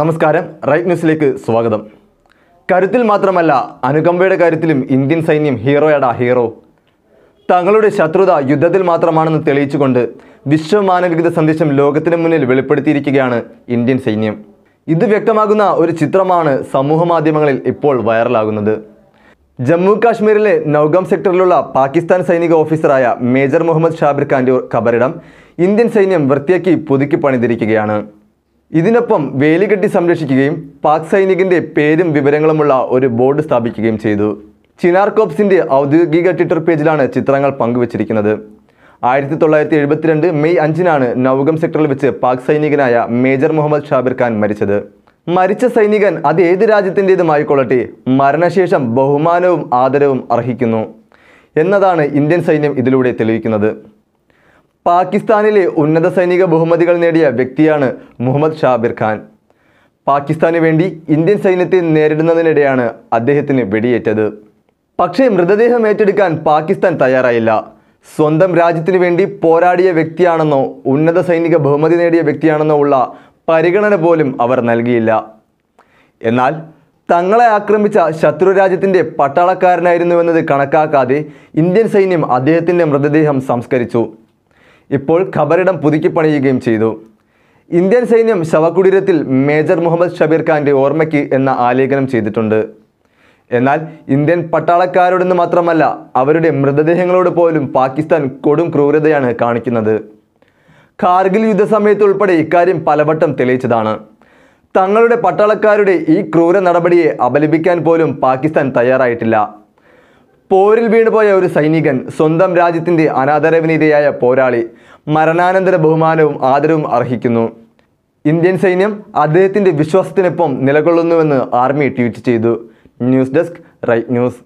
നമസ്കാരം റൈറ്റ് ന്യൂസിലേക്ക് സ്വാഗതം കരുത്തിൽ മാത്രമല്ല അനുകമ്പയുടെ കാര്യത്തിലും ഇന്ത്യൻ സൈന്യം ഹീറോയാടാ ഹീറോ തങ്ങളുടെ ശത്രുത യുദ്ധത്തിൽ മാത്രമാണെന്ന് തെളിയിച്ചുകൊണ്ട് മാനവികത സന്ദേശം ലോകത്തിന് മുന്നിൽ വെളിപ്പെടുത്തിയിരിക്കുകയാണ് ഇന്ത്യൻ സൈന്യം ഇത് വ്യക്തമാകുന്ന ഒരു ചിത്രമാണ് സമൂഹ മാധ്യമങ്ങളിൽ ഇപ്പോൾ വൈറലാകുന്നത് ജമ്മു കാശ്മീരിലെ നൌഗാം സെക്ടറിലുള്ള പാകിസ്ഥാൻ സൈനിക ഓഫീസറായ മേജർ മുഹമ്മദ് ഷാബിർ ഖാൻ്റെ കബറിടം ഇന്ത്യൻ സൈന്യം വൃത്തിയാക്കി പുതുക്കി പണിതിരിക്കുകയാണ് ഇതിനൊപ്പം വേലികെട്ടി സംരക്ഷിക്കുകയും പാക് സൈനികൻ്റെ പേരും വിവരങ്ങളുമുള്ള ഒരു ബോർഡ് സ്ഥാപിക്കുകയും ചെയ്തു ചിനാർ കോപ്സിൻ്റെ ഔദ്യോഗിക ട്വിറ്റർ പേജിലാണ് ചിത്രങ്ങൾ പങ്കുവച്ചിരിക്കുന്നത് ആയിരത്തി തൊള്ളായിരത്തി എഴുപത്തിരണ്ട് മെയ് അഞ്ചിനാണ് നൗഗം സെക്ടറിൽ വെച്ച് പാക് സൈനികനായ മേജർ മുഹമ്മദ് ഷാബിർ ഖാൻ മരിച്ചത് മരിച്ച സൈനികൻ അത് ഏത് രാജ്യത്തിൻ്റേതുമായിക്കൊള്ളട്ടെ മരണശേഷം ബഹുമാനവും ആദരവും അർഹിക്കുന്നു എന്നതാണ് ഇന്ത്യൻ സൈന്യം ഇതിലൂടെ തെളിയിക്കുന്നത് പാകിസ്ഥാനിലെ ഉന്നത സൈനിക ബഹുമതികൾ നേടിയ വ്യക്തിയാണ് മുഹമ്മദ് ഷാബിർ ഖാൻ പാകിസ്ഥാന് വേണ്ടി ഇന്ത്യൻ സൈന്യത്തെ നേരിടുന്നതിനിടെയാണ് അദ്ദേഹത്തിന് വെടിയേറ്റത് പക്ഷേ മൃതദേഹം ഏറ്റെടുക്കാൻ പാകിസ്ഥാൻ തയ്യാറായില്ല സ്വന്തം രാജ്യത്തിന് വേണ്ടി പോരാടിയ വ്യക്തിയാണെന്നോ ഉന്നത സൈനിക ബഹുമതി നേടിയ വ്യക്തിയാണെന്നോ ഉള്ള പരിഗണന പോലും അവർ നൽകിയില്ല എന്നാൽ തങ്ങളെ ആക്രമിച്ച ശത്രുരാജ്യത്തിൻ്റെ പട്ടാളക്കാരനായിരുന്നുവെന്നത് കണക്കാക്കാതെ ഇന്ത്യൻ സൈന്യം അദ്ദേഹത്തിൻ്റെ മൃതദേഹം സംസ്കരിച്ചു ഇപ്പോൾ ഖബറിടം പുതുക്കി ചെയ്തു ഇന്ത്യൻ സൈന്യം ശവകുടീരത്തിൽ മേജർ മുഹമ്മദ് ഷബീർ ഖാൻ്റെ ഓർമ്മയ്ക്ക് എന്ന ആലേഖനം ചെയ്തിട്ടുണ്ട് എന്നാൽ ഇന്ത്യൻ പട്ടാളക്കാരോടെന്ന് മാത്രമല്ല അവരുടെ മൃതദേഹങ്ങളോട് പോലും പാകിസ്ഥാൻ കൊടും ക്രൂരതയാണ് കാണിക്കുന്നത് കാർഗിൽ യുദ്ധസമയത്ത് ഉൾപ്പെടെ ഇക്കാര്യം പലവട്ടം തെളിയിച്ചതാണ് തങ്ങളുടെ പട്ടാളക്കാരുടെ ഈ ക്രൂര നടപടിയെ അപലപിക്കാൻ പോലും പാകിസ്ഥാൻ തയ്യാറായിട്ടില്ല പോരിൽ വീണുപോയ ഒരു സൈനികൻ സ്വന്തം രാജ്യത്തിൻ്റെ അനാദരവിനിരയായ പോരാളി മരണാനന്തര ബഹുമാനവും ആദരവും അർഹിക്കുന്നു ഇന്ത്യൻ സൈന്യം അദ്ദേഹത്തിൻ്റെ വിശ്വാസത്തിനൊപ്പം നിലകൊള്ളുന്നുവെന്ന് ആർമി ട്വീറ്റ് ചെയ്തു ന്യൂസ് ഡെസ്ക് റൈറ്റ് ന്യൂസ്